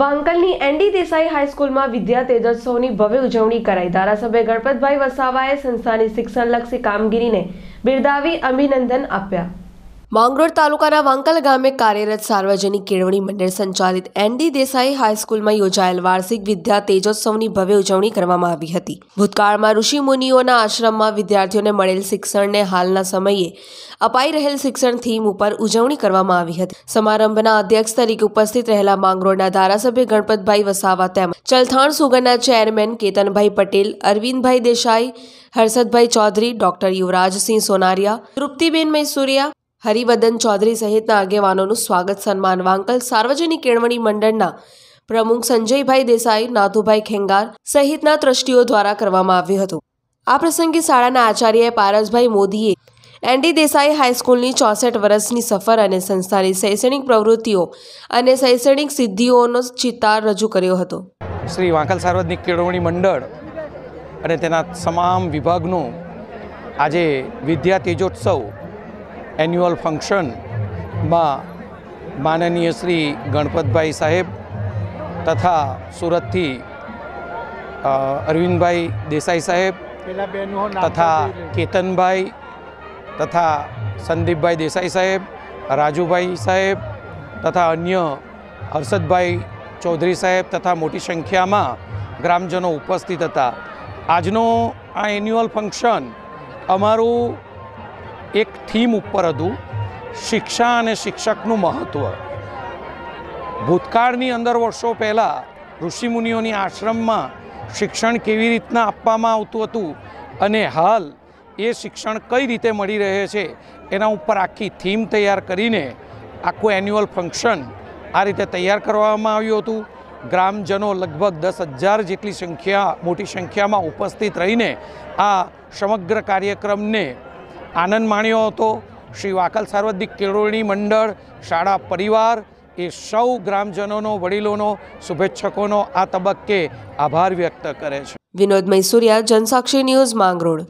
વાંકલની ND Desai હાઈસ્કૂલમાં વિદ્યા તેજોત્સવની ભવ્ય ઉજવણી કરાઈ ધારાસભ્ય ગણપતભાઈ વસાવાએ સંસ્થાની શિક્ષણલક્ષી કામગીરીને બિરદાવી અભિનંદન આપ્યા માંગરોળ તાલુકાના વાંકલ ગામે કાર્યરત સાર્વજનિક કેળવણી મંડળ સંચાલિત એનડી દેસાઈ હાઈસ્કૂલમાં યોજાયેલ વાર્ષિક વિદ્યા તેજોત્સવની ભવ્ય ઉજવણી કરવામાં આવી હતી ભૂતકાળમાં ઋષિમુનિઓના આશ્રમમાં વિદ્યાર્થીઓને મળેલ શિક્ષણને હાલના સમયે અપાઈ રહેલ શિક્ષણ થીમ ઉપર ઉજવણી કરવામાં આવી હતી સમારંભના અધ્યક્ષ તરીકે ઉપસ્થિત રહેલા માંગરોળના ધારાસભ્ય ગણપતભાઈ વસાવા તેમજ ચલથાણ સુગરના ચેરમેન કેતનભાઈ પટેલ અરવિંદભાઈ દેસાઈ હર્ષદભાઈ ચૌધરી ડોક્ટર યુવરાજસિંહ સોનારિયા તૃપ્તિબેન મૈસુરિયા હરિવદન ચૌધરી સહિતના આગેવાનોનું સ્વાગત સન્માન વાંકલ સાર્વજનિક કેળવણી મંડળના પ્રમુખ સંજયભાઈ દેસાઈ નાથુભાઈ ખેંગાર સહિતના ટ્રસ્ટીઓ દ્વારા કરવામાં આવ્યું હતું આ પ્રસંગે શાળાના આચાર્ય પારસભાઈ મોદીએ એનડી દેસાઈ હાઈસ્કૂલની ચોસઠ વર્ષની સફર અને સંસ્થાની શૈક્ષણિક પ્રવૃત્તિઓ અને શૈક્ષણિક સિદ્ધિઓનો ચિત્તાર રજૂ કર્યો હતો શ્રી વાંકલ સાર્વજનિક કેળવણી મંડળ અને તેના તમામ વિભાગનું આજે વિદ્યા તેજોત્સવ એન્યુઅલ ફંક્શનમાં માનનીય શ્રી ગણપતભાઈ સાહેબ તથા સુરતથી અરવિંદભાઈ દેસાઈ સાહેબ તથા કેતનભાઈ તથા સંદીપભાઈ દેસાઈ સાહેબ રાજુભાઈ સાહેબ તથા અન્ય હર્ષદભાઈ ચૌધરી સાહેબ તથા મોટી સંખ્યામાં ગ્રામજનો ઉપસ્થિત હતા આજનો આ એન્યુઅલ ફંક્શન અમારું એક થીમ ઉપર હતું શિક્ષા અને શિક્ષકનું મહત્ત્વ ભૂતકાળની અંદર વર્ષો પહેલાં ઋષિમુનિઓની આશ્રમમાં શિક્ષણ કેવી રીતના આપવામાં આવતું હતું અને હાલ એ શિક્ષણ કઈ રીતે મળી રહે છે એના ઉપર આખી થીમ તૈયાર કરીને આખું એન્યુઅલ ફંક્શન આ રીતે તૈયાર કરવામાં આવ્યું હતું ગ્રામજનો લગભગ દસ હજાર જેટલી સંખ્યા મોટી સંખ્યામાં ઉપસ્થિત રહીને આ સમગ્ર કાર્યક્રમને આનંદ માણ્યો હતો શ્રી વાકલ સાર્વદિક કેળવણી મંડળ શાળા પરિવાર એ સૌ ગ્રામજનોનો વડીલોનો શુભેચ્છકોનો આ તબક્કે આભાર વ્યક્ત કરે છે વિનોદ મૈસુરિયા જનસાક્ષી ન્યૂઝ માંગરોળ